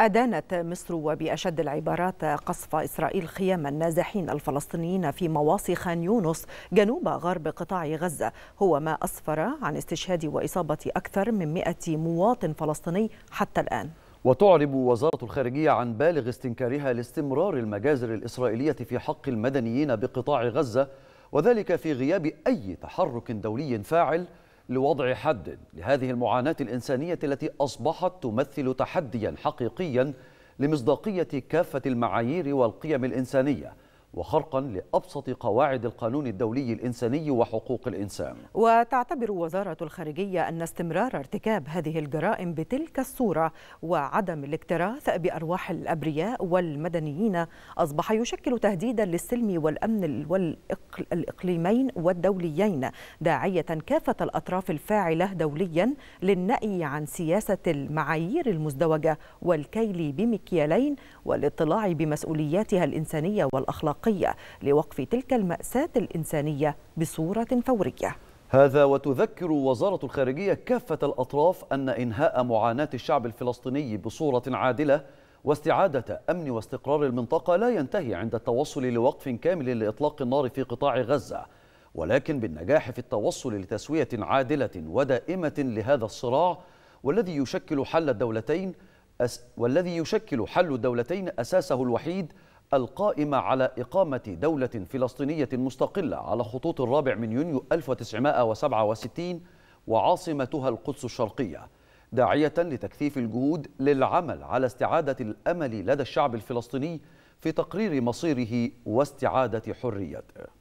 أدانت مصر وبأشد العبارات قصف إسرائيل خيام النازحين الفلسطينيين في مواصي خان يونس جنوب غرب قطاع غزة هو ما أسفر عن استشهاد وإصابة أكثر من 100 مواطن فلسطيني حتى الآن وتعرب وزارة الخارجية عن بالغ استنكارها لاستمرار المجازر الإسرائيلية في حق المدنيين بقطاع غزة وذلك في غياب أي تحرك دولي فاعل لوضع حد لهذه المعاناة الإنسانية التي أصبحت تمثل تحديا حقيقيا لمصداقية كافة المعايير والقيم الإنسانية وخرقا لأبسط قواعد القانون الدولي الإنساني وحقوق الإنسان وتعتبر وزارة الخارجية أن استمرار ارتكاب هذه الجرائم بتلك الصورة وعدم الاكتراث بأرواح الأبرياء والمدنيين أصبح يشكل تهديدا للسلم والأمن والإقليمين والدوليين داعية كافة الأطراف الفاعلة دوليا للنأي عن سياسة المعايير المزدوجة والكيل بمكيالين والاطلاع بمسؤولياتها الإنسانية والأخلاقية الاتفاقية لوقف تلك المأساة الإنسانية بصورة فورية هذا وتذكر وزارة الخارجية كافة الأطراف أن إنهاء معاناة الشعب الفلسطيني بصورة عادلة واستعادة أمن واستقرار المنطقة لا ينتهي عند التوصل لوقف كامل لإطلاق النار في قطاع غزة ولكن بالنجاح في التوصل لتسوية عادلة ودائمة لهذا الصراع والذي يشكل حل الدولتين والذي يشكل حل الدولتين أساسه الوحيد القائمة على إقامة دولة فلسطينية مستقلة على خطوط الرابع من يونيو 1967 وعاصمتها القدس الشرقية داعية لتكثيف الجهود للعمل على استعادة الأمل لدى الشعب الفلسطيني في تقرير مصيره واستعادة حريته